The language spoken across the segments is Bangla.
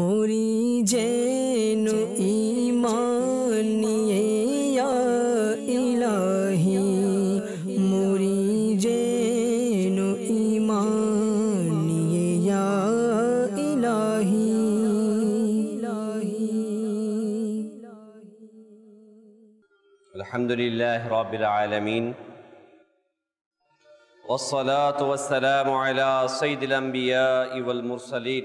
মরি যেন ইমান নিয়ে ইলাহি মরি যেন ইমান নিয়ে إلهي الحمد لله رب العالمين والصلاة والسلام على سيد الأنبياء والمرسلين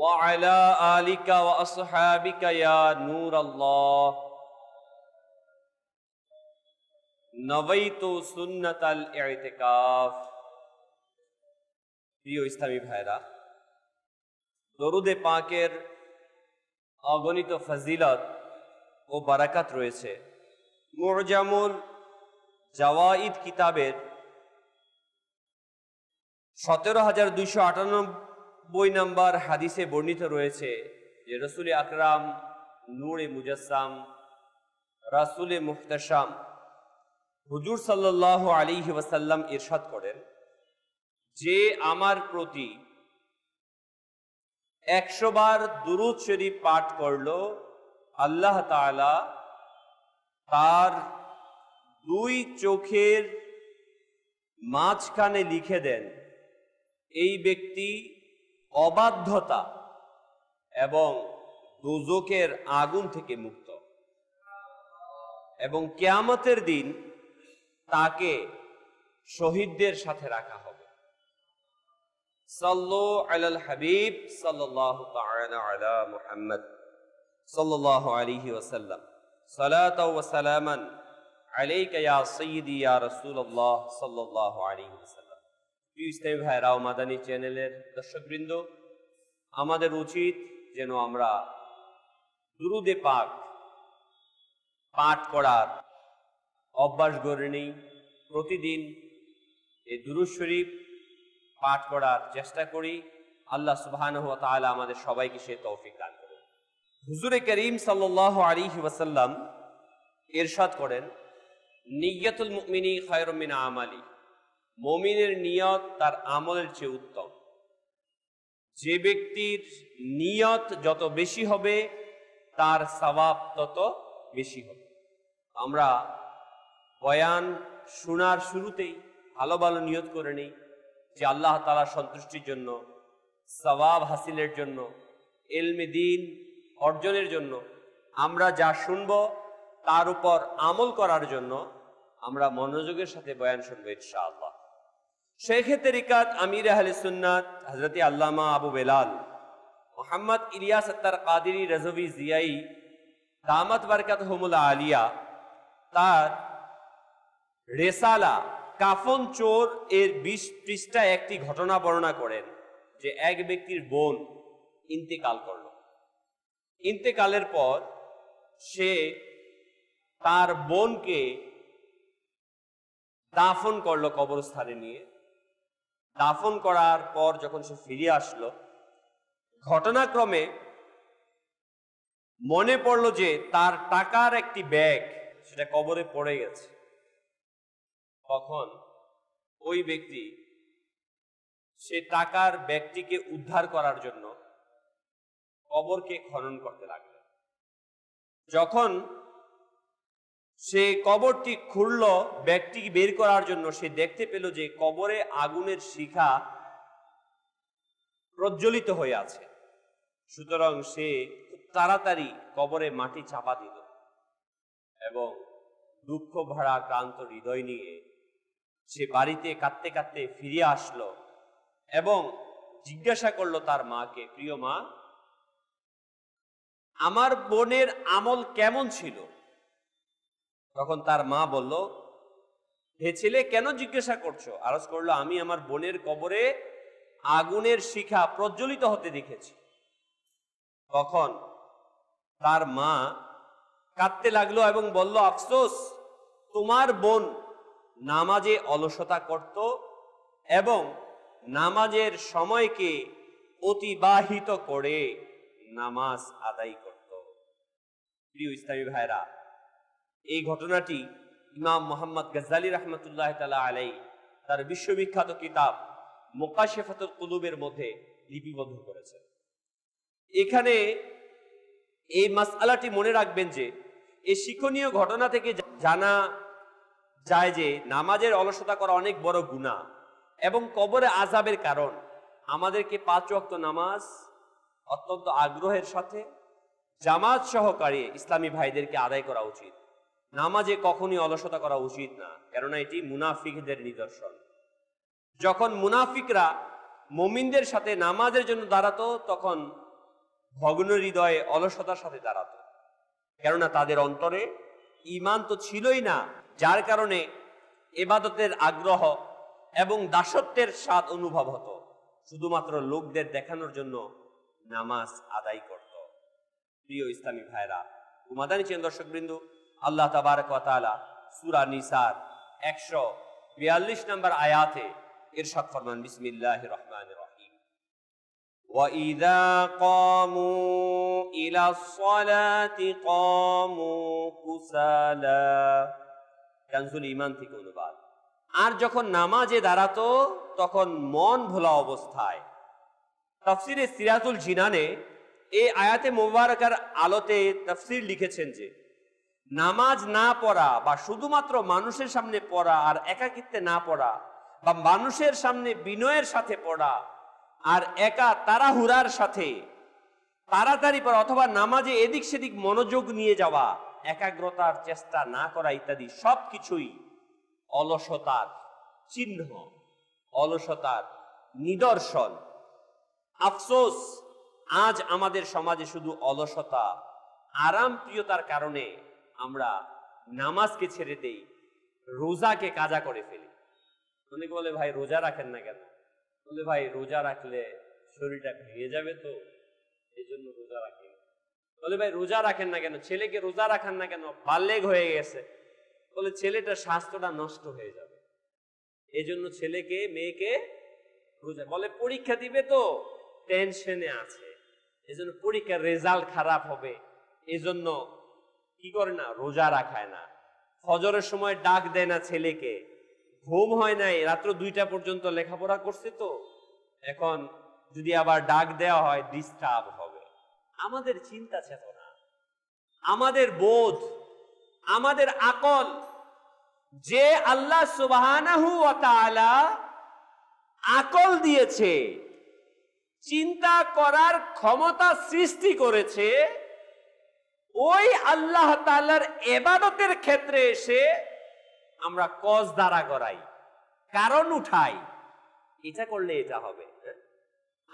وعلى آلك وأصحابك يا نور الله نويت سنة الاعتكاف প্রিয় ইসলামী ভাইরা দরুদে পাঁকের অগণিত ফজিলত ও বারাকাত রয়েছে মুরজামুল জাওয়াইদ কিতাবের সতেরো হাজার দুইশো আটানব্বই নব্বই নম্বর হাদিসে বর্ণিত রয়েছে যে রসুল আকরাম নূরে মুজাসাম রাসুলে মুহতাসাম হুজুর সাল্লাহ আলী ওয়াসাল্লাম ইরশাদ করেন যে আমার প্রতি একশো বার দুরুদ শরীফ পাঠ করল আল্লাহ তালা তার দুই চোখের মাঝখানে লিখে দেন এই ব্যক্তি অবাধ্যতা এবং দুজকের আগুন থেকে মুক্ত এবং কেয়ামতের দিন তাকে শহীদদের সাথে রাখা হবে সাল্লু আলাল হাবিব সাল্লাহ সাল্লাহ আলিহি ওসাল্লাম সালাত ওয়াসালামান মাদানী চ্যানেলের দর্শকবৃন্দ আমাদের উচিত যেন আমরা দুরুদে পাক পাঠ করার অভ্যাস গড়ে নিই প্রতিদিন এই দুরুদ শরীফ পাঠ করার চেষ্টা করি আল্লাহ সুবাহান তাহলে আমাদের সবাইকে সে তৌফিক দান করুন হুজুরে করিম সাল্লাহ আলী ওয়াসাল্লাম এরশাদ করেন নিয়াতুল মুমিনী খায়রমিন আমালি মমিনের নিয়ত তার আমলের চেয়ে উত্তম যে ব্যক্তির নিয়ত যত বেশি হবে তার স্বভাব তত বেশি হবে আমরা বয়ান শোনার শুরুতেই ভালো ভালো নিয়ত করে নিই যে আল্লাহ তালা সন্তুষ্টির জন্য স্বভাব হাসিলের জন্য এলমে দিন অর্জনের জন্য আমরা যা শুনব তার উপর আমল করার জন্য আমরা মনোযোগের সাথে বয়ান শুনবো ইনশাআল্লাহ শেখে তেরিকাত আমির আহলে সুন্নাত হজরত আল্লামা আবু বেলাল মোহাম্মদ ইলিয়াস আত্তার কাদিরি রেজভি জিয়াই দামত বারকাত হুমুল আলিয়া তার রেসালা কাফন চোর এর বিশ পৃষ্ঠা একটি ঘটনা বর্ণনা করেন যে এক ব্যক্তির বোন ইন্তেকাল করল ইন্তেকালের পর সে তার বোনকে দাফন করলো কবরস্থানে নিয়ে দাফন করার পর যখন সে ফিরে আসলো ঘটনাক্রমে মনে পড়লো যে তার টাকার একটি ব্যাগ সেটা কবরে পড়ে গেছে তখন ওই ব্যক্তি সে টাকার ব্যাগটিকে উদ্ধার করার জন্য কবরকে খনন করতে লাগলো যখন সে কবরটি খুলল ব্যাগটি বের করার জন্য সে দেখতে পেল যে কবরে আগুনের শিখা প্রজ্বলিত হয়ে আছে সুতরাং সে খুব তাড়াতাড়ি কবরে মাটি চাপা দিল এবং দুঃখ ভাড়া ক্লান্ত হৃদয় নিয়ে সে বাড়িতে কাঁদতে কাঁদতে ফিরে আসলো এবং জিজ্ঞাসা করলো তার মাকে প্রিয় মা আমার বোনের আমল কেমন ছিল তখন তার মা বলল হে ছেলে কেন জিজ্ঞাসা করছো আরজ করলো আমি আমার বোনের কবরে আগুনের শিখা প্রজ্বলিত হতে দেখেছি তখন তার মা কাঁদতে লাগলো এবং বলল আফসোস তোমার বোন নামাজে অলসতা করত এবং নামাজের সময়কে অতিবাহিত করে নামাজ আদায় করত প্রিয় ইসলামী ভাইরা এই ঘটনাটি ইমাম মোহাম্মদ গজ্জালি রহমতুল্লাহ তালা আলাই তার বিশ্ববিখ্যাত কিতাব মোকাশেফাতুল কুলুবের মধ্যে লিপিবদ্ধ করেছেন এখানে এই আলাটি মনে রাখবেন যে এই শিক্ষণীয় ঘটনা থেকে জানা যায় যে নামাজের অলসতা করা অনেক বড় গুণা এবং কবরে আজাবের কারণ আমাদেরকে পাঁচ অক্ত নামাজ অত্যন্ত আগ্রহের সাথে জামাত সহকারে ইসলামী ভাইদেরকে আদায় করা উচিত নামাজে কখনই অলসতা করা উচিত না কেননা এটি মুনাফিকদের নিদর্শন যখন মুনাফিকরা মমিনদের সাথে নামাজের জন্য দাঁড়াতো তখন ভগ্ন হৃদয়ে অলসতার সাথে দাঁড়াত কেননা তাদের অন্তরে ইমান তো ছিলই না যার কারণে এবাদতের আগ্রহ এবং দাসত্বের স্বাদ অনুভব হতো শুধুমাত্র লোকদের দেখানোর জন্য নামাজ আদায় করত প্রিয় ইসলামী ভাইরা উমাদানি চেন দর্শকবৃন্দ আল্লাহ তাবারক তালা সুরা নিসার একশো বিয়াল্লিশ নম্বর আয়াতে ইরশাদ ফরমান বিসমিল্লাহ রহমান রহিম وإذا قاموا إلى الصلاة قاموا كسالى কানজুল ইমান থেকে অনুবাদ আর যখন নামাজে দাঁড়াতো তখন মন ভোলা অবস্থায় তাফসিরে সিরাতুল জিনানে এই আয়াতে মোবারকার আলোতে তাফসির লিখেছেন যে নামাজ না পড়া বা শুধুমাত্র মানুষের সামনে পড়া আর একাকিত্বে না পড়া বা মানুষের সামনে বিনয়ের সাথে পড়া আর একা তারাহুরার সাথে তাড়াতাড়ি পড়া অথবা নামাজে এদিক সেদিক মনোযোগ নিয়ে যাওয়া একাগ্রতার চেষ্টা না করা ইত্যাদি সব কিছুই অলসতার চিহ্ন অলসতার নিদর্শন আফসোস আজ আমাদের সমাজে শুধু অলসতা আরামপ্রিয়তার কারণে আমরা নামাজকে ছেড়ে দেই রোজাকে কাজা করে ফেলি অনেকে বলে ভাই রোজা রাখেন না কেন বলে ভাই রোজা রাখলে শরীরটা ভেঙে যাবে তো এই জন্য রোজা রাখে বলে ভাই রোজা রাখেন না কেন ছেলেকে রোজা রাখেন না কেন বাল্যেগ হয়ে গেছে বলে ছেলেটার স্বাস্থ্যটা নষ্ট হয়ে যাবে এই জন্য ছেলেকে মেয়েকে রোজা বলে পরীক্ষা দিবে তো টেনশনে আছে এজন্য পরীক্ষার রেজাল্ট খারাপ হবে এজন্য কি করে না রোজা রাখায় না ফজরের সময় ডাক দেয় না ছেলেকে ঘুম হয় নাই রাত্র দুইটা পর্যন্ত লেখাপড়া করছে তো এখন যদি আবার ডাক দেওয়া হয় ডিস্টার্ব হবে আমাদের চিন্তা চেতনা আমাদের বোধ আমাদের আকল যে আল্লাহ সুবাহানাহু আকল দিয়েছে চিন্তা করার ক্ষমতা সৃষ্টি করেছে ওই আল্লাহ তালার এবাদতের ক্ষেত্রে এসে আমরা কজ দ্বারা করাই কারণ উঠাই এটা করলে এটা হবে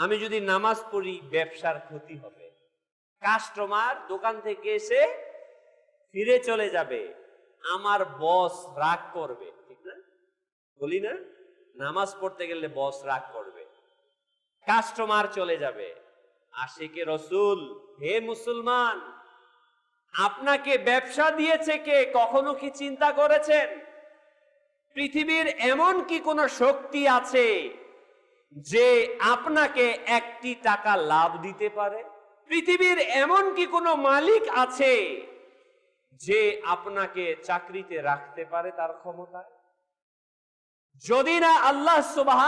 আমি যদি নামাজ পড়ি ব্যবসার ক্ষতি হবে কাস্টমার দোকান থেকে এসে ফিরে চলে যাবে আমার বস রাগ করবে ঠিক না বলি না নামাজ পড়তে গেলে বস রাগ করবে কাস্টমার চলে যাবে আশেকে রসুল হে মুসলমান আপনাকে ব্যবসা দিয়েছে কে কখনো কি চিন্তা করেছেন পৃথিবীর এমন কি কোনো শক্তি আছে যে আপনাকে একটি টাকা লাভ দিতে পারে পৃথিবীর এমন কি কোনো মালিক আছে যে আপনাকে চাকরিতে রাখতে পারে তার ক্ষমতায় যদি না আল্লাহ সুবাহ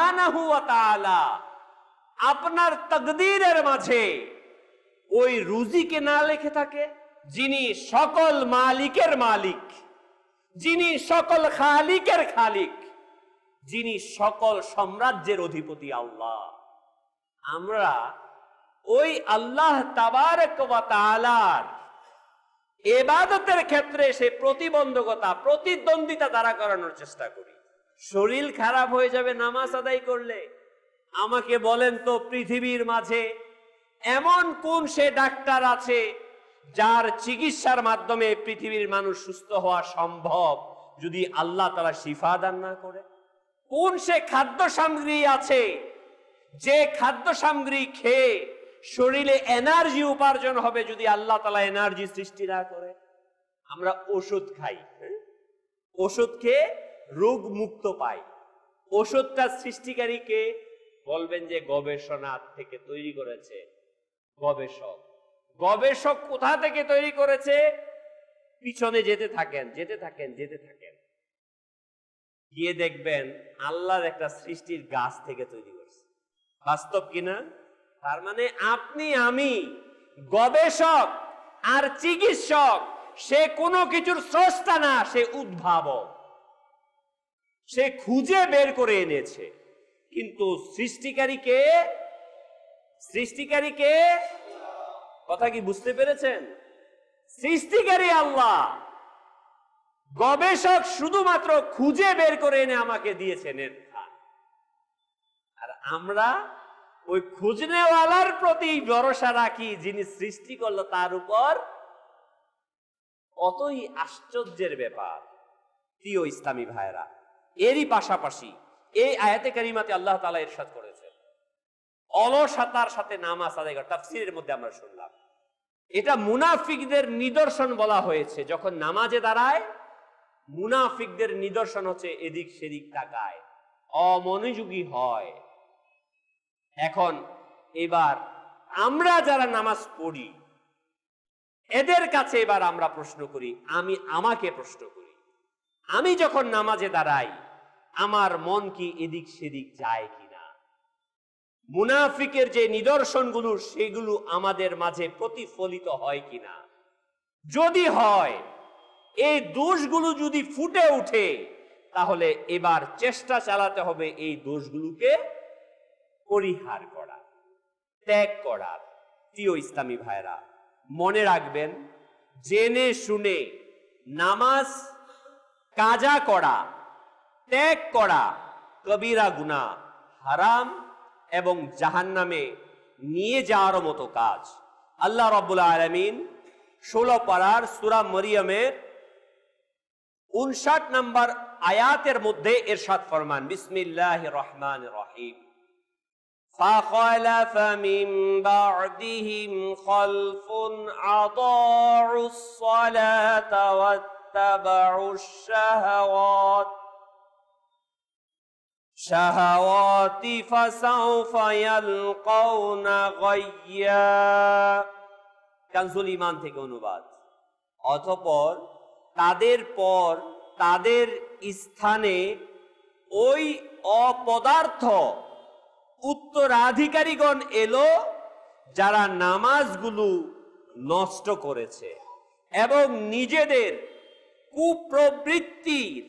আপনার তকদিরের মাঝে ওই রুজিকে না লেখে থাকে যিনি সকল মালিকের মালিক যিনি সকল খালিকের খালিক যিনি সকল সাম্রাজ্যের অধিপতি আল্লাহ আমরা ওই আল্লাহ তাবার এবাদতের ক্ষেত্রে সে প্রতিবন্ধকতা প্রতিদ্বন্দ্বিতা দ্বারা করানোর চেষ্টা করি শরীর খারাপ হয়ে যাবে নামাজ আদায় করলে আমাকে বলেন তো পৃথিবীর মাঝে এমন কোন সে ডাক্তার আছে যার চিকিৎসার মাধ্যমে পৃথিবীর মানুষ সুস্থ হওয়া সম্ভব যদি আল্লাহ তারা শিফা দান না করে কোন সে খাদ্য সামগ্রী আছে যে খাদ্য সামগ্রী খেয়ে শরীরে এনার্জি উপার্জন হবে যদি আল্লাহ তালা এনার্জি সৃষ্টি না করে আমরা ওষুধ খাই হ্যাঁ? ওষুধ খেয়ে রোগ মুক্ত পাই ওষুধটা সৃষ্টিকারীকে বলবেন যে গবেষণা থেকে তৈরি করেছে গবেষক গবেষক কোথা থেকে তৈরি করেছে পিছনে যেতে থাকেন যেতে থাকেন যেতে থাকেন গিয়ে দেখবেন আল্লাহর একটা সৃষ্টির গাছ থেকে তৈরি করেছে বাস্তব কিনা তার মানে আপনি আমি গবেষক আর চিকিৎসক সে কোনো কিছুর স্রষ্টা না সে উদ্ভাবক সে খুঁজে বের করে এনেছে কিন্তু সৃষ্টিকারীকে সৃষ্টিকারীকে কথা কি বুঝতে পেরেছেন সৃষ্টিকারী আল্লাহ গবেষক শুধুমাত্র খুঁজে বের করে এনে আমাকে দিয়েছেন এর আর আমরা ওই খুঁজনেওয়ালার প্রতি ভরসা রাখি যিনি সৃষ্টি করলো তার উপর অতই আশ্চর্যের ব্যাপার প্রিয় ইসলামী ভাইরা এরই পাশাপাশি এই আয়াতে কারিমাতে আল্লাহ তালা এর সাথে অলসতার সাথে নামাজ আদায় করে তাফসিরের মধ্যে আমরা শুনলাম এটা মুনাফিকদের নিদর্শন বলা হয়েছে যখন নামাজে দাঁড়ায় মুনাফিকদের নিদর্শন হচ্ছে এদিক সেদিক তাকায় অমনোযোগী হয় এখন এবার আমরা যারা নামাজ পড়ি এদের কাছে এবার আমরা প্রশ্ন করি আমি আমাকে প্রশ্ন করি আমি যখন নামাজে দাঁড়াই আমার মন কি এদিক সেদিক যায় কি মুনাফিকের যে নিদর্শনগুলো সেগুলো আমাদের মাঝে প্রতিফলিত হয় কিনা যদি হয় এই দোষগুলো যদি ফুটে উঠে তাহলে এবার চেষ্টা চালাতে হবে এই দোষগুলোকে পরিহার করা ত্যাগ করা প্রিয় ইসলামী ভাইরা মনে রাখবেন জেনে শুনে নামাজ কাজা করা ত্যাগ করা কবিরা গুণা হারাম এবং জাহান্নামে নিয়ে যাওয়ার মতো কাজ আল্লাহ রব্বুল আলমিন ষোলো পাড়ার সুরা মরিয়মের উনষাট নম্বর আয়াতের মধ্যে এরশাদ ফরমান বিসমিল্লাহ রহমান রহিম فخلف من بعدهم خلف أضاعوا الصلاة واتبعوا الشهوات الشهوات فسوف يلقون غيا কানজুল ইমান থেকে অনুবাদ অতঃপর তাদের পর তাদের স্থানে ওই অপদার্থ উত্তরাধিকারীগণ এলো যারা নামাজগুলো নষ্ট করেছে এবং নিজেদের কুপ্রবৃত্তির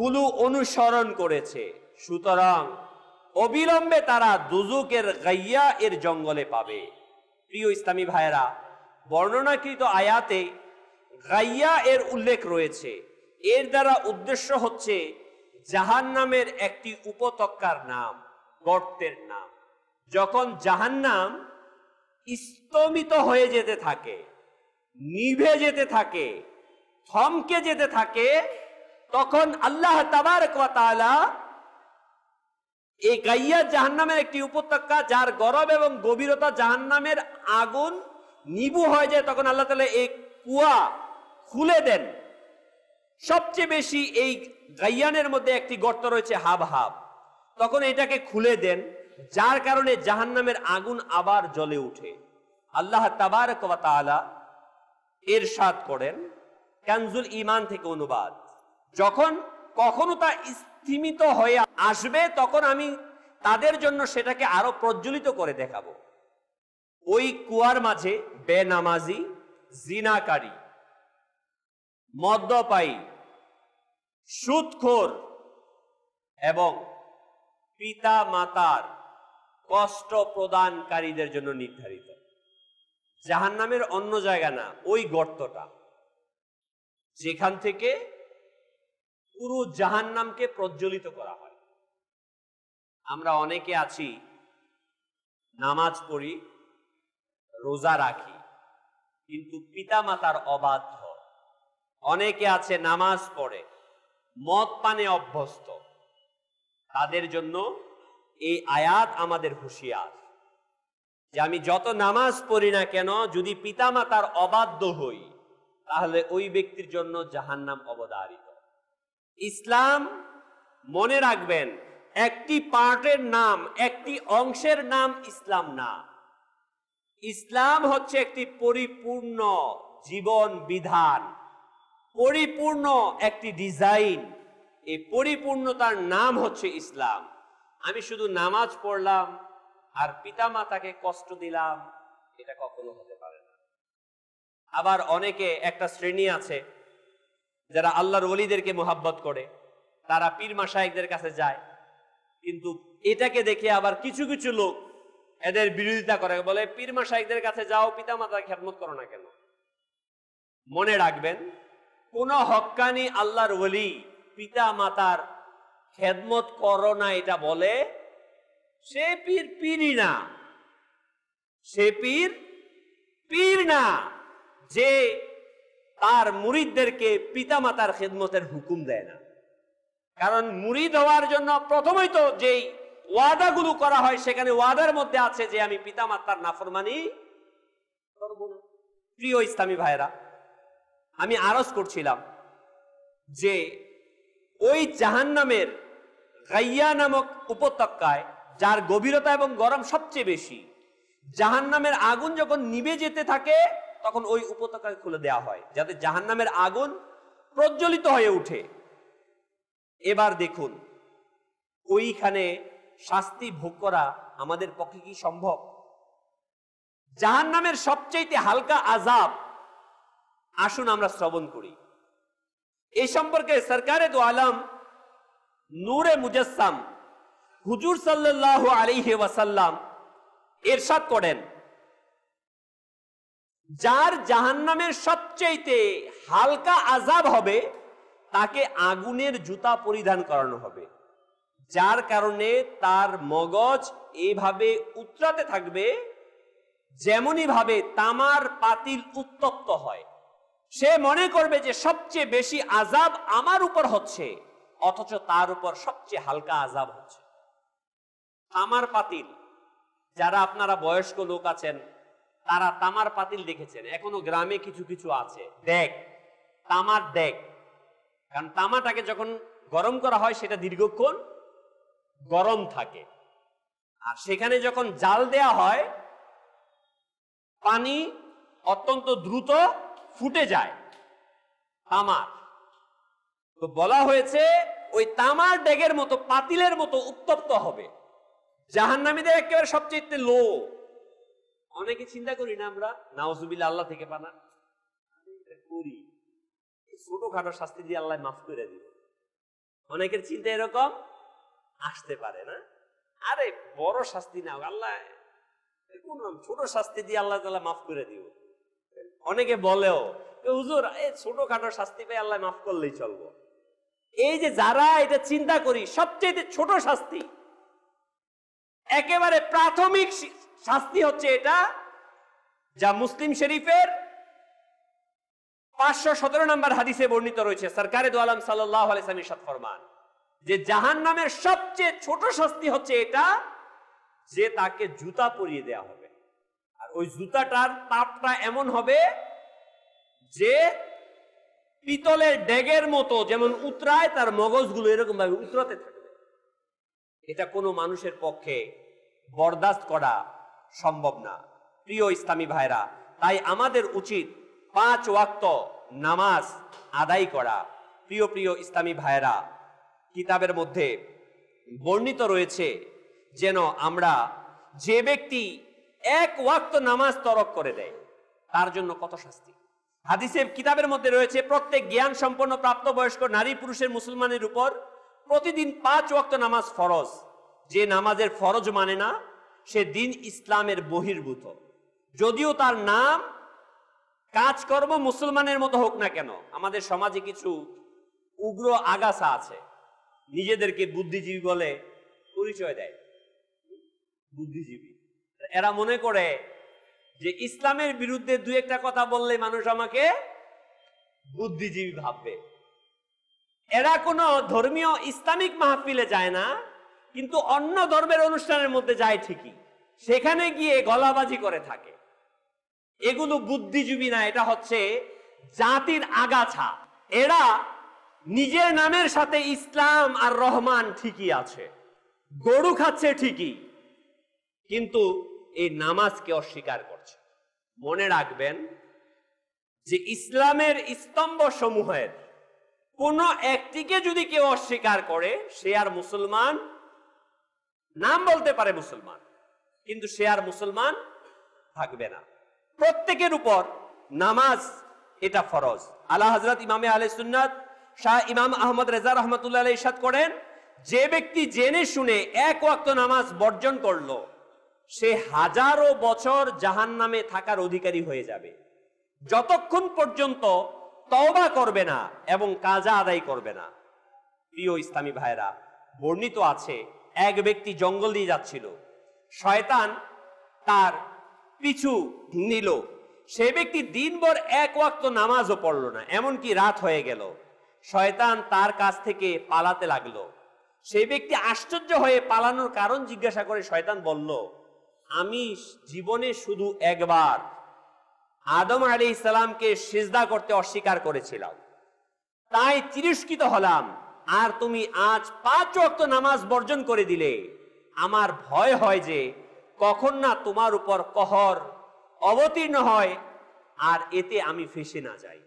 গুলো অনুসরণ করেছে সুতরাং অবিলম্বে তারা দুজুকের গাইয়া এর জঙ্গলে পাবে প্রিয় ইসলামী ভাইয়েরা বর্ণনাকৃত আয়াতে গাইয়া এর উল্লেখ রয়েছে এর দ্বারা উদ্দেশ্য হচ্ছে জাহান নামের একটি উপত্যকার নাম গর্তের নাম যখন জাহান নাম স্তমিত হয়ে যেতে থাকে নিভে যেতে থাকে থমকে যেতে থাকে তখন আল্লাহ এই গাইয়া জাহান্নামের একটি উপত্যকা যার গরব এবং গভীরতা জাহান্নামের আগুন নিবু হয়ে যায় তখন আল্লাহ তালা এই কুয়া খুলে দেন সবচেয়ে বেশি এই গাইয়ানের মধ্যে একটি গর্ত রয়েছে হাব হাব তখন এটাকে খুলে দেন যার কারণে জাহান্নামের আগুন আবার জ্বলে উঠে আল্লাহ তাবার এর সাত করেন কানজুল ইমান থেকে অনুবাদ যখন কখনো তা স্থিমিত হয়ে আসবে তখন আমি তাদের জন্য সেটাকে আরো প্রজ্বলিত করে দেখাবো ওই কুয়ার মাঝে বেনামাজি জিনাকারী মদ্যপায়ী সুৎখোর এবং পিতা মাতার কষ্ট প্রদানকারীদের জন্য নির্ধারিত জাহান্নামের অন্য জায়গা না ওই গর্তটা যেখান থেকে পুরো জাহান নামকে প্রজ্বলিত করা হয় আমরা অনেকে আছি নামাজ পড়ি রোজা রাখি কিন্তু পিতামাতার অবাধ্য অনেকে আছে নামাজ পড়ে মদ পানে অভ্যস্ত তাদের জন্য এই আয়াত আমাদের হুঁশিয়ার যে আমি যত নামাজ পড়ি না কেন যদি পিতামাতার অবাধ্য হই তাহলে ওই ব্যক্তির জন্য জাহান্নাম অবদারিত ইসলাম মনে রাখবেন একটি পার্টের নাম একটি অংশের নাম ইসলাম না ইসলাম হচ্ছে একটি পরিপূর্ণ জীবন বিধান পরিপূর্ণ একটি ডিজাইন এই পরিপূর্ণতার নাম হচ্ছে ইসলাম আমি শুধু নামাজ পড়লাম আর পিতা মাতাকে কষ্ট দিলাম এটা কখনো হতে পারে না আবার অনেকে একটা শ্রেণী আছে যারা আল্লাহর অলিদেরকে মোহাব্বত করে তারা পীর মাসায়কদের কাছে যায় কিন্তু এটাকে দেখে আবার কিছু কিছু লোক এদের বিরোধিতা করে বলে পীর মাসায়কদের কাছে যাও পিতা মাতার খেদমত করো না কেন মনে রাখবেন কোন হক্কানি আল্লাহর ওলি পিতা মাতার খেদমত করো না এটা বলে সে পীর পীরই না সে পীর পীর না যে তার মুরিদদেরকে পিতামাতার খেদমতের হুকুম দেয় না কারণ মুরিদ হওয়ার জন্য প্রথমেই তো যেই ওয়াদাগুলো করা হয় সেখানে ওয়াদার মধ্যে আছে যে আমি পিতামাতার নাফরমানি করব না প্রিয় ইসলামী ভাইরা আমি আরজ করছিলাম যে ওই জাহান নামের গাইয়া নামক উপত্যকায় যার গভীরতা এবং গরম সবচেয়ে বেশি জাহান নামের আগুন যখন নিবে যেতে থাকে তখন ওই উপত্যকাকে খুলে দেয়া হয় যাতে জাহান নামের আগুন প্রজ্বলিত হয়ে উঠে এবার দেখুন ওইখানে শাস্তি ভোগ করা আমাদের পক্ষে কি সম্ভব জাহান নামের সবচেয়ে হালকা আজাব আসুন আমরা শ্রবণ করি এ সম্পর্কে সরকারে দু আলম নূরে মুজাসসাম হুজুর সাল্লাহ আলিহে ওয়াসাল্লাম এরশাদ করেন যার জাহান্নামের সবচাইতে হালকা আজাব হবে তাকে আগুনের জুতা পরিধান করানো হবে যার কারণে তার মগজ এভাবে উত্রাতে থাকবে যেমনই ভাবে তামার পাতিল উত্তপ্ত হয় সে মনে করবে যে সবচেয়ে বেশি আজাব আমার উপর হচ্ছে অথচ তার উপর সবচেয়ে হালকা আজাব হচ্ছে তামার পাতিল যারা আপনারা বয়স্ক লোক আছেন তারা তামার পাতিল দেখেছেন এখনো গ্রামে কিছু কিছু আছে দেখ তামার দেখ কারণ তামাটাকে যখন গরম করা হয় সেটা দীর্ঘক্ষণ গরম থাকে আর সেখানে যখন জাল দেয়া হয় পানি অত্যন্ত দ্রুত ফুটে যায় তামার তো বলা হয়েছে ওই তামার ডেগের মতো পাতিলের মতো উত্তপ্ত হবে জাহান্নামীদের একেবারে সবচেয়ে লো অনেকে চিন্তা করি না আমরা নাওজুবিল্লা আল্লাহ থেকে পানা করি ছোটখাটো শাস্তি দিয়ে আল্লাহ মাফ করে দিব অনেকের চিন্তা এরকম আসতে পারে না আরে বড় শাস্তি না আল্লাহ ছোট শাস্তি দিয়ে আল্লাহ তালা মাফ করে দিব অনেকে বলেও হুজুর এই ছোটখাটো শাস্তি পাই আল্লাহ মাফ করলেই চলবো এই যে যারা এটা চিন্তা করি সবচেয়ে ছোট শাস্তি একেবারে প্রাথমিক শাস্তি হচ্ছে এটা যা মুসলিম শরীফের পাঁচশো সতেরো নম্বর হাদিসে বর্ণিত রয়েছে সরকারে দু আলম সাল্লাহ আলাইসলামী ফরমান যে জাহান নামের সবচেয়ে ছোট শাস্তি হচ্ছে এটা যে তাকে জুতা পরিয়ে দেয়া হবে আর ওই জুতাটার তাপটা এমন হবে যে পিতলের ডেগের মতো যেমন উতরায় তার মগজগুলো এরকম ভাবে উতরাতে থাকবে এটা কোনো মানুষের পক্ষে বরদাস্ত করা সম্ভব না প্রিয় ইসলামী ভাইরা তাই আমাদের উচিত পাঁচ ওয়াক্ত নামাজ আদায় করা প্রিয় প্রিয় ইসলামী ভাইরা কিতাবের মধ্যে বর্ণিত রয়েছে যেন আমরা যে ব্যক্তি এক ওয়াক্ত নামাজ তরক করে দেয় তার জন্য কত শাস্তি হাদিসে কিতাবের মধ্যে রয়েছে প্রত্যেক জ্ঞান সম্পন্ন প্রাপ্তবয়স্ক নারী পুরুষের মুসলমানের উপর প্রতিদিন পাঁচ ওয়াক্ত নামাজ ফরজ যে নামাজের ফরজ মানে না সে দিন ইসলামের বহির্ভূত যদিও তার নাম কাজকর্ম মুসলমানের মতো হোক না কেন আমাদের সমাজে কিছু উগ্র আগাছা আছে নিজেদেরকে বুদ্ধিজীবী বলে পরিচয় দেয় বুদ্ধিজীবী এরা মনে করে যে ইসলামের বিরুদ্ধে দু একটা কথা বললে মানুষ আমাকে বুদ্ধিজীবী ভাববে এরা কোনো ধর্মীয় ইসলামিক মাহফিলে যায় না কিন্তু অন্য ধর্মের অনুষ্ঠানের মধ্যে যায় ঠিকই সেখানে গিয়ে গলাবাজি করে থাকে এগুলো বুদ্ধিজীবী না এটা হচ্ছে জাতির আগাছা এরা নিজের নামের সাথে ইসলাম আর রহমান ঠিকই আছে গরু খাচ্ছে ঠিকই কিন্তু এই নামাজকে অস্বীকার করছে মনে রাখবেন যে ইসলামের স্তম্ভ সমূহের কোনো একটিকে যদি কেউ অস্বীকার করে সে আর মুসলমান নাম বলতে পারে মুসলমান কিন্তু সে আর মুসলমান থাকবে না প্রত্যেকের উপর নামাজ এটা ফরজ আল্লাহ হজরত ইমামে আলে সুন্নাত শাহ ইমাম আহমদ রেজা রহমতুল্লাহ ইসাদ করেন যে ব্যক্তি জেনে শুনে এক ওয়াক্ত নামাজ বর্জন করল সে হাজারো বছর জাহান নামে থাকার অধিকারী হয়ে যাবে যতক্ষণ পর্যন্ত তওবা করবে না এবং কাজা আদায় করবে না প্রিয় ইসলামী ভাইরা বর্ণিত আছে এক ব্যক্তি জঙ্গল দিয়ে যাচ্ছিল শয়তান তার পিছু নিল সে ব্যক্তি দিনভর এক ওয়াক্ত নামাজও পড়ল না এমনকি রাত হয়ে গেল শয়তান তার কাছ থেকে পালাতে লাগলো সেই ব্যক্তি আশ্চর্য হয়ে পালানোর কারণ জিজ্ঞাসা করে শয়তান বলল আমি জীবনে শুধু একবার আদম আলী ইসলামকে সিজদা করতে অস্বীকার করেছিলাম তাই তিরস্কৃত হলাম আর তুমি আজ পাঁচ অক্ত নামাজ বর্জন করে দিলে আমার ভয় হয় যে কখন না তোমার উপর কহর অবতীর্ণ হয় আর এতে আমি ফেসে না যাই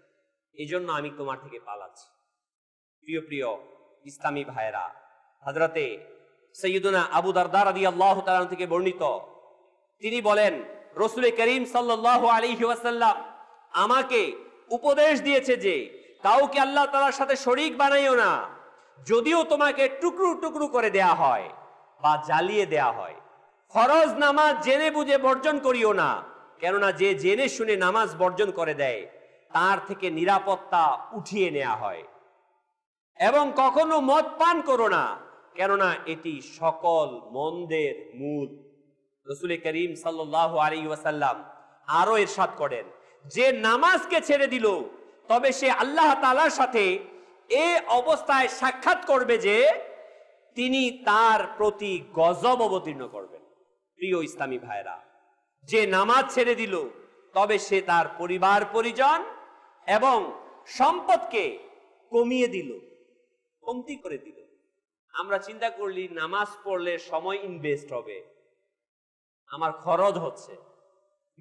এজন্য আমি তোমার থেকে পালাচ্ছি প্রিয় প্রিয় ইসলামী ভাইরা হাজরাতে সৈয়দনা আবু দারদার আদি আল্লাহ থেকে বর্ণিত তিনি বলেন রসুল করিম সাল্লাহ আলী ওয়াসাল্লাম আমাকে উপদেশ দিয়েছে যে কাউকে আল্লাহ তালার সাথে শরিক বানাইও না যদিও তোমাকে টুকরো টুকরু করে দেয়া হয় বা জ্বালিয়ে দেয়া হয় ফরজ নামাজ জেনে বুঝে বর্জন করিও না কেননা যে জেনে শুনে নামাজ বর্জন করে দেয় তার থেকে নিরাপত্তা উঠিয়ে নেয়া হয় এবং কখনো মদ পান করো না কেননা এটি সকল মন্দের মূল রসুল করিম সাল্লাহ আলী ওয়াসাল্লাম আরো এরশাদ করেন যে নামাজকে ছেড়ে দিল তবে সে আল্লাহ তালার সাথে এ অবস্থায় সাক্ষাৎ করবে যে তিনি তার প্রতি গজব অবতীর্ণ করবেন প্রিয় ইসলামী ভাইরা যে নামাজ ছেড়ে দিল তবে সে তার পরিবার পরিজন এবং সম্পদকে কমিয়ে দিল কমতি করে দিল আমরা চিন্তা করলি নামাজ পড়লে সময় ইনভেস্ট হবে আমার খরচ হচ্ছে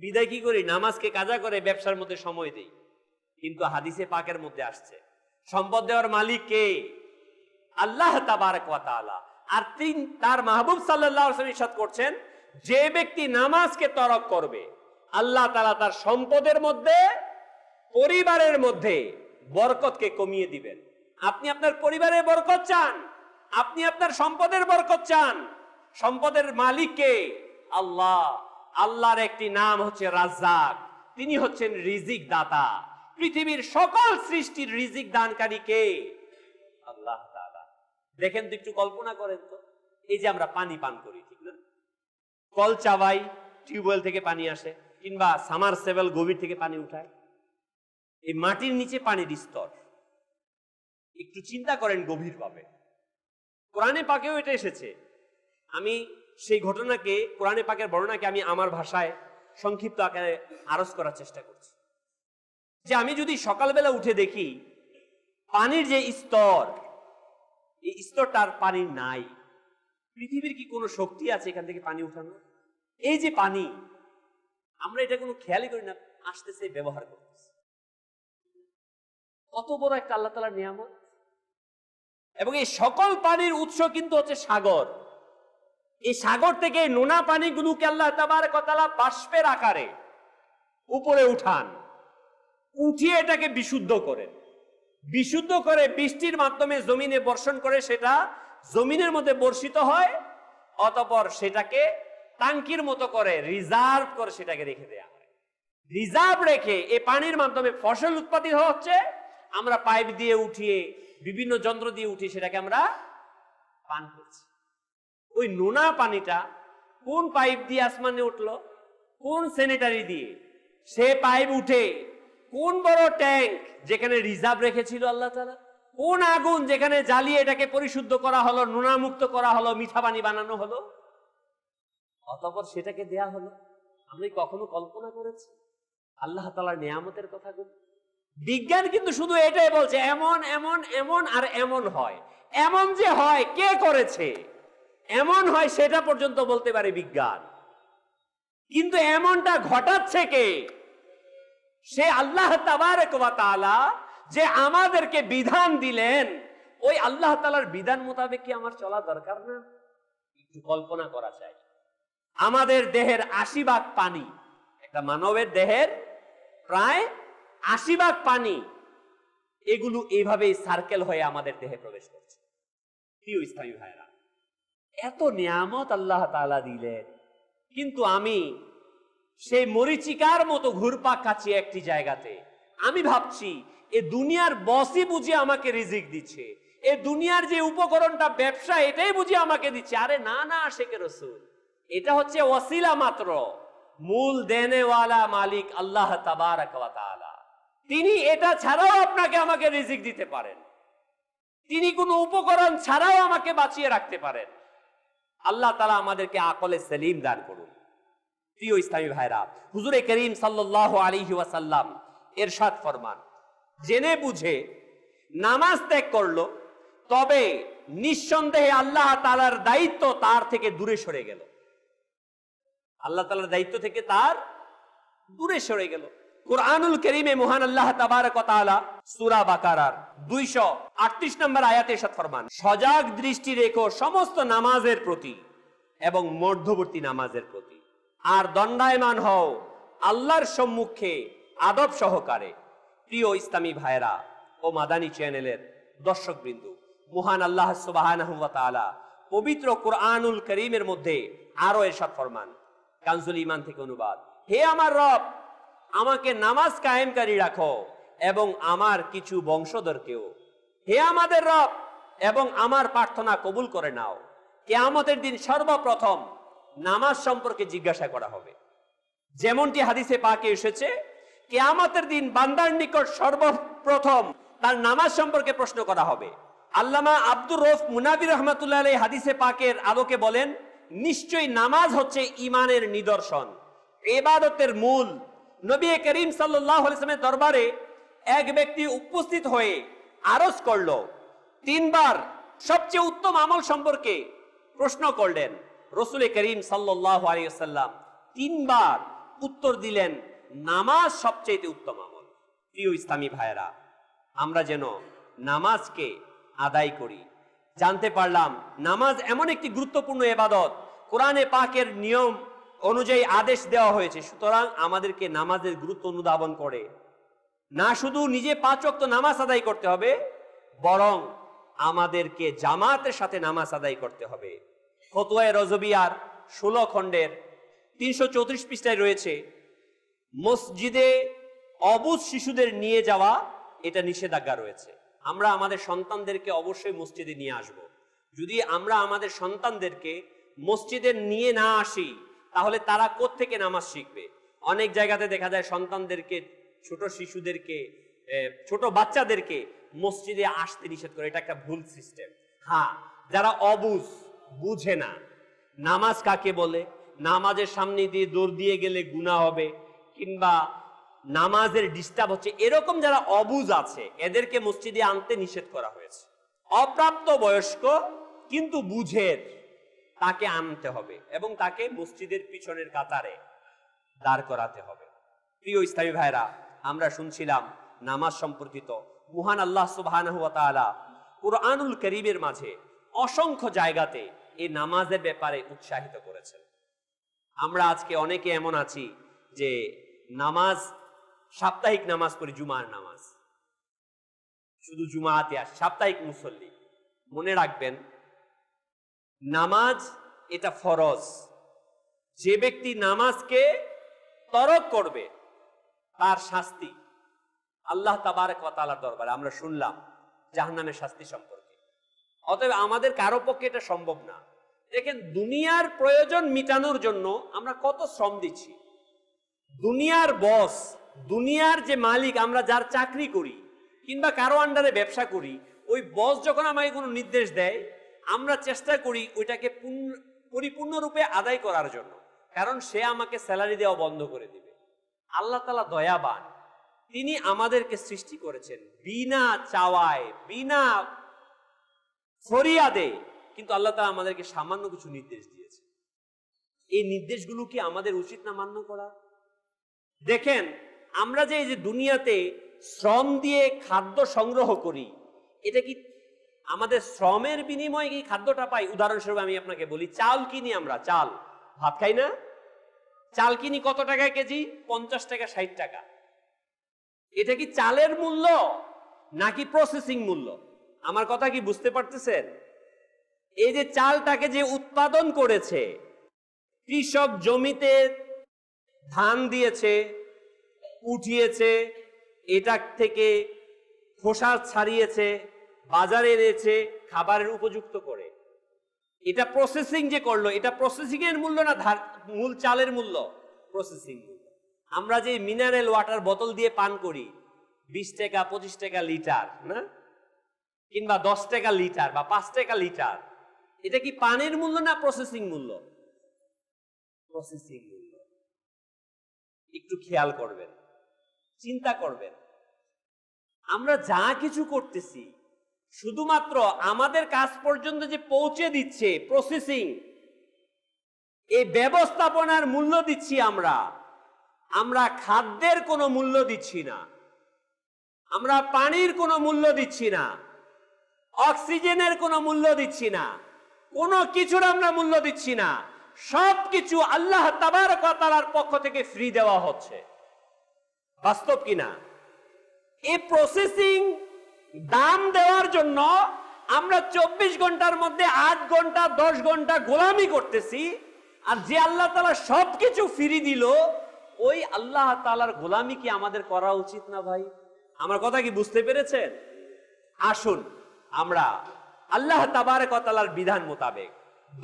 বিদায় কি করি নামাজকে কাজা করে ব্যবসার মধ্যে সময় দেই কিন্তু হাদিসে পাকের মধ্যে আসছে সম্পদ দেওয়ার মালিক কে আল্লাহ তাবারকালা আর তিন তার মাহবুব সাল্লাহ ইসাদ করছেন যে ব্যক্তি নামাজকে তরক করবে আল্লাহ তালা তার সম্পদের মধ্যে পরিবারের মধ্যে বরকতকে কমিয়ে দিবেন আপনি আপনার পরিবারের বরকত চান আপনি আপনার সম্পদের বরকত চান সম্পদের মালিককে আল্লাহ আল্লাহর একটি নাম হচ্ছে রাজ্জাক তিনি হচ্ছেন রিজিক দাতা পৃথিবীর সকল সৃষ্টির রিজিক দানকারী কে আল্লাহ দেখেন তো একটু কল্পনা করেন তো এই যে আমরা পানি পান করি ঠিক না কল চাবাই টিউবওয়েল থেকে পানি আসে কিংবা সামার সেভেল গভীর থেকে পানি উঠায় এই মাটির নিচে পানির স্তর একটু চিন্তা করেন গভীরভাবে কোরআনে পাকেও এটা এসেছে আমি সেই ঘটনাকে কোরআনে পাকের বর্ণনাকে আমি আমার ভাষায় সংক্ষিপ্ত আকারে আরজ করার চেষ্টা করছি যে আমি যদি সকালবেলা উঠে দেখি পানির যে স্তর এই স্তরটার পানি নাই পৃথিবীর কি কোনো শক্তি আছে এখান থেকে পানি উঠানো এই যে পানি আমরা এটা কোনো খেয়ালই করি না আসতেছে ব্যবহার করতেছে কত বড় একটা আল্লাহ তালার নিয়ামত এবং এই সকল পানির উৎস কিন্তু হচ্ছে সাগর এই সাগর থেকে নোনা পানিগুলোকে আল্লাহ তাবার কতালা বাষ্পের আকারে উপরে উঠান উঠিয়ে এটাকে বিশুদ্ধ করেন বিশুদ্ধ করে বৃষ্টির মাধ্যমে জমিনে বর্ষণ করে সেটা জমিনের মধ্যে বর্ষিত হয় অতপর সেটাকে টাঙ্কির মতো করে রিজার্ভ করে সেটাকে রেখে দেয়া হয় রিজার্ভ রেখে এ পানির মাধ্যমে ফসল উৎপাদিত হচ্ছে আমরা পাইপ দিয়ে উঠিয়ে বিভিন্ন যন্ত্র দিয়ে উঠিয়ে সেটাকে আমরা পান করছি ওই নোনা পানিটা কোন পাইপ দিয়ে আসমানে উঠলো কোন স্যানিটারি দিয়ে সে পাইপ উঠে কোন বড় ট্যাঙ্ক যেখানে রিজার্ভ রেখেছিল আল্লাহ তালা কোন আগুন যেখানে জ্বালিয়ে এটাকে পরিশুদ্ধ করা হলো নোনামুক্ত করা হলো মিঠা পানি বানানো হলো অতপর সেটাকে দেয়া হলো আমি কখনো কল্পনা করেছি আল্লাহ তালার নিয়ামতের কথাগুলো বিজ্ঞান কিন্তু শুধু এটাই বলছে এমন এমন এমন আর এমন হয় এমন যে হয় কে করেছে এমন হয় সেটা পর্যন্ত বলতে পারে বিজ্ঞান কিন্তু এমনটা ঘটাচ্ছে কে সে আল্লাহ যে আমাদেরকে বিধান দিলেন ওই আল্লাহ তালার বিধান মোতাবেক কি আমার চলা দরকার না একটু কল্পনা করা চাই আমাদের দেহের আশি ভাগ পানি একটা মানবের দেহের প্রায় আশি ভাগ পানি এগুলো এইভাবেই সার্কেল হয়ে আমাদের দেহে প্রবেশ করছে প্রিয় স্থায়ী ভাইরা এত নিয়ামত আল্লাহ তালা দিলেন কিন্তু আমি সেই মরিচিকার মতো ঘুরপাক কাছে একটি জায়গাতে আমি ভাবছি এ দুনিয়ার বসই বুঝে আমাকে রিজিক দিচ্ছে এ দুনিয়ার যে উপকরণটা ব্যবসা এটাই বুঝে আমাকে দিচ্ছে আরে না না শেখে রসুল এটা হচ্ছে অসিলা মাত্র মূল দেনেওয়ালা মালিক আল্লাহ তিনি এটা ছাড়াও আপনাকে আমাকে রিজিক দিতে পারেন তিনি কোনো উপকরণ ছাড়াও আমাকে বাঁচিয়ে রাখতে পারেন আল্লাহ তালা আমাদেরকে আকলে সেলিম দান করুন প্রিয় ইসলামী ভাইরা হুজুরে করিম সাল্লাহ আলী ওয়াসাল্লাম এরশাদ ফরমান জেনে বুঝে নামাজ ত্যাগ করলো তবে নিঃসন্দেহে আল্লাহ তালার দায়িত্ব তার থেকে দূরে সরে গেল আল্লাহ তালার দায়িত্ব থেকে তার দূরে সরে গেল কোরআনুল করিমে মহান আল্লাহ তাবার তাবারকতালা সুরা বাকারার দুইশ আটত্রিশ নম্বর আয়াতে সাত ফরমান সজাগ দৃষ্টি রেখো সমস্ত নামাজের প্রতি এবং মধ্যবর্তী নামাজের প্রতি আর দণ্ডায়মান হও আল্লাহর সম্মুখে আদব সহকারে প্রিয় ইসলামী ভাইরা ও মাদানী চ্যানেলের দর্শকবৃন্দ মহান আল্লাহ সুবাহ পবিত্র কোরআনুল করিমের মধ্যে আরো এরশাদ ফরমান কানজুল ইমান থেকে অনুবাদ হে আমার রব আমাকে নামাজ কায়েমকারী রাখো এবং আমার কিছু বংশধরকেও হে আমাদের রব এবং আমার প্রার্থনা কবুল করে নাও আমাদের দিন সর্বপ্রথম নামাজ সম্পর্কে জিজ্ঞাসা করা হবে যেমনটি হাদিসে পাকে এসেছে কেয়ামতের দিন বান্দার নিকট সর্বপ্রথম তার নামাজ সম্পর্কে প্রশ্ন করা হবে আল্লামা আব্দুর রফ মুনাবির রহমাতুল্লাহ হাদিসে পাকের আলোকে বলেন নিশ্চয়ই নামাজ হচ্ছে ইমানের নিদর্শন এবাদতের মূল নবী করিম সাল্লামের দরবারে এক ব্যক্তি উপস্থিত হয়ে আরজ করল তিনবার সবচেয়ে উত্তম আমল সম্পর্কে প্রশ্ন করলেন রসুল করিম সাল্লাহ আলিয়াল্লাম তিনবার উত্তর দিলেন নামাজ সবচেয়ে উত্তম আমল প্রিয় ইসলামী ভাইরা আমরা যেন নামাজকে আদায় করি জানতে পারলাম নামাজ এমন একটি গুরুত্বপূর্ণ এবাদত কোরআনে পাকের নিয়ম অনুযায়ী আদেশ দেওয়া হয়েছে সুতরাং আমাদেরকে নামাজের গুরুত্ব অনুধাবন করে না শুধু নিজে পাঁচ অক্ত নামাজ আদায় করতে হবে বরং আমাদেরকে জামাতের সাথে নামাজ আদায় করতে হবে ফতোয়ায় রজবিয়ার ষোলো খণ্ডের তিনশো চৌত্রিশ পৃষ্ঠায় রয়েছে মসজিদে অবুজ শিশুদের নিয়ে যাওয়া এটা নিষেধাজ্ঞা রয়েছে আমরা আমাদের সন্তানদেরকে অবশ্যই মসজিদে নিয়ে আসব। যদি আমরা আমাদের সন্তানদেরকে মসজিদে নিয়ে না আসি তাহলে তারা থেকে নামাজ শিখবে অনেক জায়গাতে দেখা যায় সন্তানদেরকে ছোট শিশুদেরকে ছোট বাচ্চাদেরকে মসজিদে আসতে নিষেধ করে এটা একটা ভুল সিস্টেম হ্যাঁ যারা অবুজ বুঝে না নামাজ কাকে বলে নামাজের সামনে দিয়ে দৌড় দিয়ে গেলে গুণা হবে কিংবা নামাজের ডিস্টার্ব হচ্ছে এরকম যারা অবুজ আছে এদেরকে মসজিদে আনতে নিষেধ করা হয়েছে অপ্রাপ্ত বয়স্ক কিন্তু বুঝের তাকে আনতে হবে এবং তাকে মসজিদের পিছনের কাতারে দাঁড় করাতে হবে প্রিয় ইসলামী ভাইরা আমরা শুনছিলাম নামাজ সম্পর্কিত মহান আল্লাহ সুবাহ কোরআনুল করিমের মাঝে অসংখ্য জায়গাতে এই নামাজের ব্যাপারে উৎসাহিত করেছেন আমরা আজকে অনেকে এমন আছি যে নামাজ সাপ্তাহিক নামাজ করি জুমার নামাজ শুধু জুমাতে আর সাপ্তাহিক মুসল্লি মনে রাখবেন নামাজ এটা ফরজ যে ব্যক্তি নামাজকে তরক করবে তার শাস্তি আল্লাহ তাবার কতালার দরবারে আমরা শুনলাম জাহান্নামের শাস্তি সম্পর্কে অতএব আমাদের কারো পক্ষে এটা সম্ভব না দেখেন দুনিয়ার প্রয়োজন মিটানোর জন্য আমরা কত শ্রম দিচ্ছি দুনিয়ার বস দুনিয়ার যে মালিক আমরা যার চাকরি করি কিংবা কারো আন্ডারে ব্যবসা করি ওই বস যখন আমাকে কোনো নির্দেশ দেয় আমরা চেষ্টা করি ওইটাকে পরিপূর্ণরূপে আদায় করার জন্য কারণ সে আমাকে স্যালারি দেওয়া বন্ধ করে দিবে আল্লাহ তালা দয়াবান তিনি আমাদেরকে সৃষ্টি করেছেন বিনা চাওয়ায় বিনা ফরিয়া দেয় কিন্তু আল্লাহ তালা আমাদেরকে সামান্য কিছু নির্দেশ দিয়েছে এই নির্দেশগুলো কি আমাদের উচিত না মান্য করা দেখেন আমরা যে এই যে দুনিয়াতে শ্রম দিয়ে খাদ্য সংগ্রহ করি এটা কি আমাদের শ্রমের বিনিময়ে কি খাদ্যটা পাই উদাহরণস্বরূপ আমি আপনাকে বলি চাল কিনি আমরা চাল ভাত খাই না চাল কিনি কত টাকা কেজি পঞ্চাশ টাকা ষাট টাকা এটা কি চালের মূল্য নাকি প্রসেসিং মূল্য আমার কথা কি বুঝতে পারতেছেন এই যে চালটাকে যে উৎপাদন করেছে কৃষক জমিতে ধান দিয়েছে উঠিয়েছে এটা থেকে খোসা ছাড়িয়েছে বাজারে এনেছে খাবারের উপযুক্ত করে এটা প্রসেসিং যে করলো এটা প্রসেসিং এর মূল্য না ধার মূল চালের মূল্য প্রসেসিং আমরা যে মিনারেল ওয়াটার বোতল দিয়ে পান করি বিশ টাকা পঁচিশ টাকা লিটার না কিংবা দশ টাকা লিটার বা পাঁচ টাকা লিটার এটা কি পানির মূল্য না প্রসেসিং মূল্য প্রসেসিং মূল্য একটু খেয়াল করবেন চিন্তা করবেন আমরা যা কিছু করতেছি শুধুমাত্র আমাদের কাজ পর্যন্ত যে পৌঁছে দিচ্ছে প্রসেসিং এই ব্যবস্থাপনার মূল্য দিচ্ছি আমরা আমরা খাদ্যের কোনো মূল্য দিচ্ছি না আমরা পানির কোনো মূল্য দিচ্ছি না অক্সিজেনের কোনো মূল্য দিচ্ছি না কোনো কিছুর আমরা মূল্য দিচ্ছি না সব কিছু আল্লাহ তাবার কতালার পক্ষ থেকে ফ্রি দেওয়া হচ্ছে বাস্তব কিনা এই প্রসেসিং দাম দেওয়ার জন্য আমরা চব্বিশ ঘন্টার মধ্যে আট ঘন্টা দশ ঘন্টা গোলামি করতেছি আর যে আল্লাহ তালা সব কিছু ফিরি দিল ওই আল্লাহ তালার গোলামি কি আমাদের করা উচিত না ভাই আমার কথা কি বুঝতে পেরেছেন আসুন আমরা আল্লাহ তাবারে কতালার বিধান মোতাবেক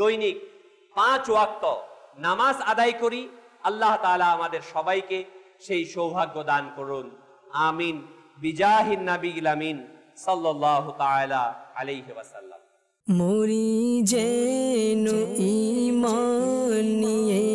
দৈনিক পাঁচ ওয়াক্ত নামাজ আদায় করি আল্লাহ তালা আমাদের সবাইকে সেই সৌভাগ্য দান করুন আমিন বিজাহিন নাবিগিলামিন সাল্লাহ তালা আলাইহি ওয়াসাল্লাম মুরি যে নিয়ে